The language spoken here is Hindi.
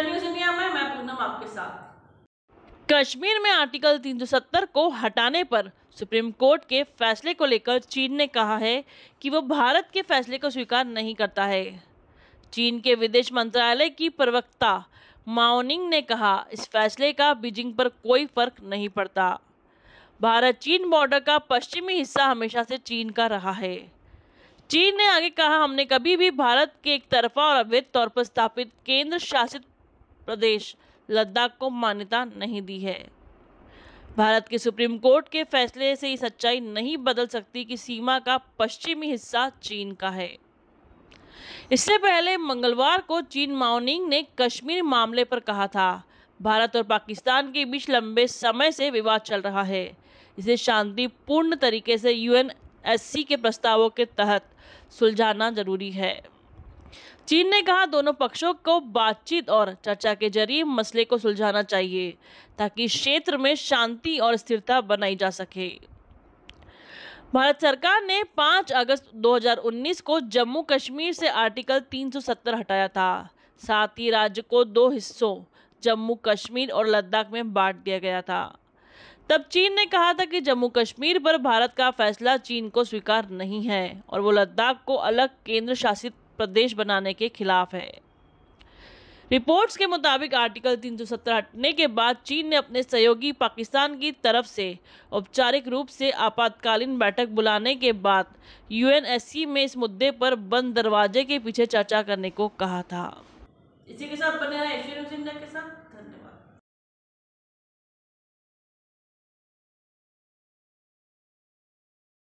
चलिए सुनिया मैं मैं पूनम आपके साथ कश्मीर में आर्टिकल 370 को हटाने पर सुप्रीम कोर्ट के फैसले को लेकर चीन ने कहा है कि वो भारत के फैसले को स्वीकार नहीं करता है चीन के विदेश मंत्रालय की प्रवक्ता माओनिंग ने कहा इस फैसले का बीजिंग पर कोई फर्क नहीं पड़ता भारत चीन बॉर्डर का पश्चिमी हिस्सा हमेशा से चीन का रहा है चीन ने आगे कहा हमने कभी भी भारत के एक तरफा और अवैध तौर पर स्थापित केंद्र शासित प्रदेश लद्दाख को मान्यता नहीं दी है भारत के सुप्रीम कोर्ट के फैसले से ये सच्चाई नहीं बदल सकती कि सीमा का पश्चिमी हिस्सा चीन का है इससे पहले मंगलवार को चीन माउनिंग ने कश्मीर मामले पर कहा था भारत और पाकिस्तान के बीच लंबे समय से विवाद चल रहा है इसे शांतिपूर्ण तरीके से यूएनएससी के प्रस्तावों के तहत सुलझाना जरूरी है चीन ने कहा दोनों पक्षों को बातचीत और चर्चा के जरिए मसले को सुलझाना चाहिए ताकि क्षेत्र में शांति और स्थिरता बनाई जा सके भारत सरकार ने 5 अगस्त 2019 को जम्मू कश्मीर से आर्टिकल 370 हटाया था साथ ही राज्य को दो हिस्सों जम्मू कश्मीर और लद्दाख में बांट दिया गया था तब चीन ने कहा था कि जम्मू कश्मीर पर भारत का फैसला चीन को स्वीकार नहीं है और वो लद्दाख को अलग केंद्र शासित प्रदेश बनाने के खिलाफ है रिपोर्ट्स के मुताबिक आर्टिकल 370 हटने के बाद चीन ने अपने सहयोगी पाकिस्तान की तरफ से औपचारिक रूप से आपातकालीन बैठक बुलाने के बाद यूएनएससी में इस मुद्दे पर बंद दरवाजे के पीछे चर्चा करने को कहा था इसी के साथ बने रहे एशियन के साथ